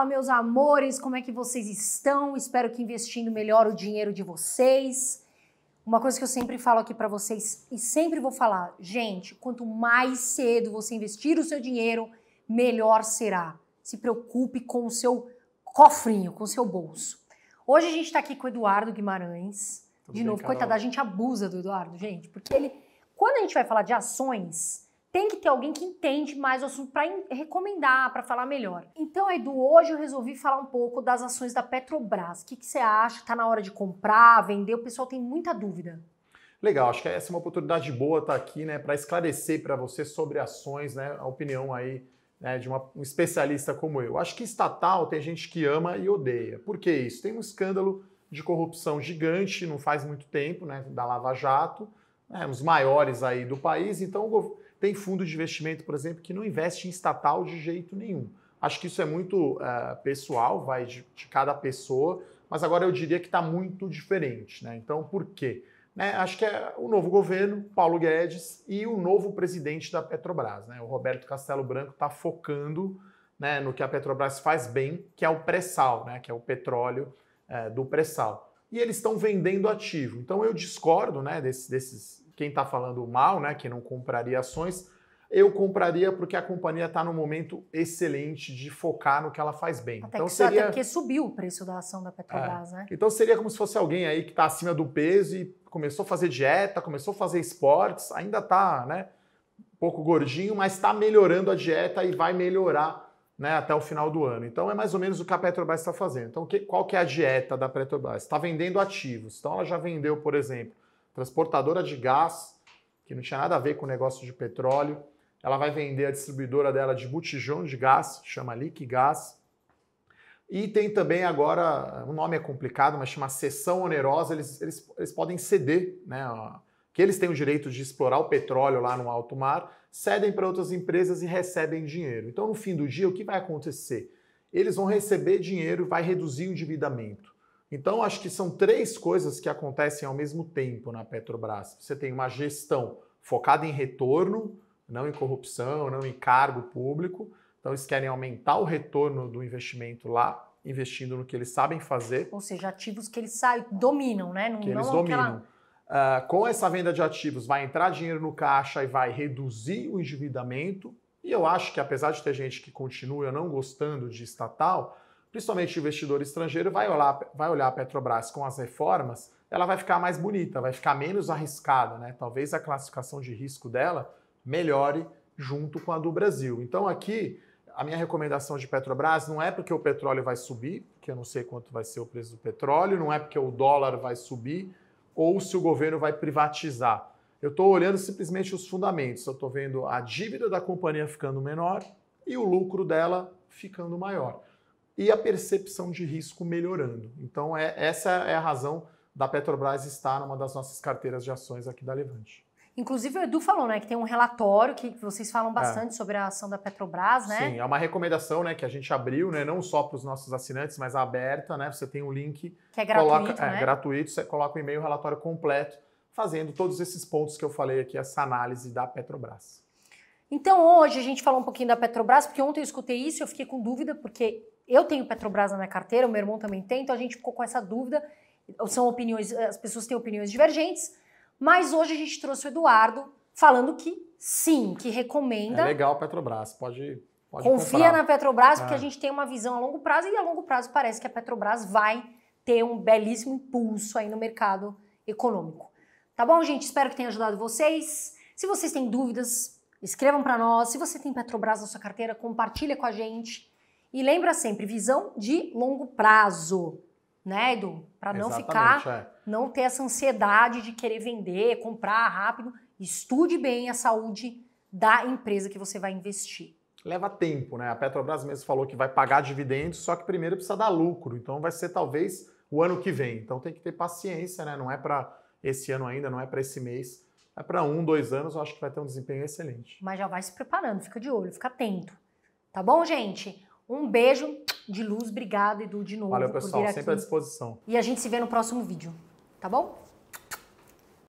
Fala, meus amores, como é que vocês estão? Espero que investindo melhor o dinheiro de vocês. Uma coisa que eu sempre falo aqui para vocês e sempre vou falar, gente, quanto mais cedo você investir o seu dinheiro, melhor será. Se preocupe com o seu cofrinho, com o seu bolso. Hoje a gente está aqui com o Eduardo Guimarães. Tudo de bem, novo, Carol? coitado, a gente abusa do Eduardo, gente, porque ele, quando a gente vai falar de ações, tem que ter alguém que entende mais o assunto para recomendar, para falar melhor. Então, Edu, hoje eu resolvi falar um pouco das ações da Petrobras. O que, que você acha? Está na hora de comprar, vender? O pessoal tem muita dúvida. Legal, acho que essa é uma oportunidade boa estar tá aqui, né, para esclarecer para você sobre ações, né, a opinião aí né, de uma, um especialista como eu. Acho que estatal tem gente que ama e odeia. Por que isso? Tem um escândalo de corrupção gigante, não faz muito tempo, né, da Lava Jato. Né, os maiores aí do país. Então, tem fundos de investimento, por exemplo, que não investe em estatal de jeito nenhum. Acho que isso é muito uh, pessoal, vai de, de, cada pessoa, mas agora eu diria que está muito diferente. Né? Então, por quê? Né, acho que é o novo governo, Paulo Guedes, e o novo presidente da Petrobras, né? o Roberto Castelo Branco, está focando né, no que a Petrobras faz bem, que é o pré-sal, né, que é o petróleo é, do pré-sal. E eles estão vendendo ativo. Então eu discordo né, desse, desses quem está falando mal, né, que não compraria ações, eu compraria porque a companhia está no momento excelente de focar no que ela faz bem. Até, então, que, seria... até porque subiu o preço da ação da Petrobras, é. né? Então seria como se fosse alguém aí que está acima do peso e começou a fazer dieta, começou a fazer esportes, ainda está né, um pouco gordinho, mas está melhorando a dieta e vai melhorar né, até o final do ano. Então é mais ou menos o que a Petrobras está fazendo. Então que, qual que é a dieta da Petrobras? Está vendendo ativos. Então ela já vendeu, por exemplo, transportadora de gás, que não tinha nada a ver com o negócio de petróleo. Ela vai vender a distribuidora dela de botijão de gás, chama Liquigás. E tem também agora, o nome é complicado, mas chama cessão Onerosa, eles, eles, eles podem ceder, né? que eles têm o direito de explorar o petróleo lá no alto mar, cedem para outras empresas e recebem dinheiro. Então, no fim do dia, o que vai acontecer? Eles vão receber dinheiro, vai reduzir o endividamento. Então, acho que são três coisas que acontecem ao mesmo tempo na Petrobras. Você tem uma gestão focada em retorno, não em corrupção, não em cargo público. Então, eles querem aumentar o retorno do investimento lá, investindo no que eles sabem fazer. Ou seja, ativos que eles sabem, dominam, né? Não, que eles dominam. Aquela... Uh, com essa venda de ativos, vai entrar dinheiro no caixa e vai reduzir o endividamento. E eu acho que, apesar de ter gente que continua não gostando de estatal, principalmente o investidor estrangeiro, vai olhar, vai olhar a Petrobras com as reformas, ela vai ficar mais bonita, vai ficar menos arriscada, né? Talvez a classificação de risco dela melhore junto com a do Brasil. Então aqui a minha recomendação de Petrobras não é porque o petróleo vai subir, porque eu não sei quanto vai ser o preço do petróleo, não é porque o dólar vai subir ou se o governo vai privatizar. Eu estou olhando simplesmente os fundamentos. Eu estou vendo a dívida da companhia ficando menor e o lucro dela ficando maior e a percepção de risco melhorando. Então, é, essa é a razão da Petrobras estar numa das nossas carteiras de ações aqui da Levante. Inclusive o Edu falou, né, que tem um relatório que vocês falam é. bastante é. sobre a ação da Petrobras, né? Sim, é uma recomendação, né, que a gente abriu, né, não só para os nossos assinantes, mas aberta, né? Você tem um link que é gratuito, coloca, é, né? é gratuito, você coloca o e-mail, o relatório completo, fazendo todos esses pontos que eu falei aqui, essa análise da Petrobras. Então hoje a gente falou um pouquinho da Petrobras, porque ontem eu escutei isso e eu fiquei com dúvida, porque eu tenho Petrobras na minha carteira, o meu irmão também tem, então a gente ficou com essa dúvida. São opiniões, as pessoas têm opiniões divergentes, mas hoje a gente trouxe o Eduardo falando que sim, que recomenda. É legal Petrobras, pode. pode confia comprar. na Petrobras, é. porque a gente tem uma visão a longo prazo e a longo prazo parece que a Petrobras vai ter um belíssimo impulso aí no mercado econômico. Tá bom, gente? Espero que tenha ajudado vocês. Se vocês têm dúvidas, Escrevam para nós. Se você tem Petrobras na sua carteira, compartilha com a gente. E lembra sempre, visão de longo prazo, né, Edu? Para não ficar, é. não ter essa ansiedade de querer vender, comprar rápido. Estude bem a saúde da empresa que você vai investir. Leva tempo, né? A Petrobras mesmo falou que vai pagar dividendos, só que primeiro precisa dar lucro. Então vai ser talvez o ano que vem. Então tem que ter paciência, né? Não é para esse ano ainda, não é para esse mês para um, dois anos, eu acho que vai ter um desempenho excelente. Mas já vai se preparando, fica de olho, fica atento. Tá bom, gente? Um beijo de luz, obrigado, Edu, de novo. Valeu, pessoal, sempre aqui. à disposição. E a gente se vê no próximo vídeo, tá bom?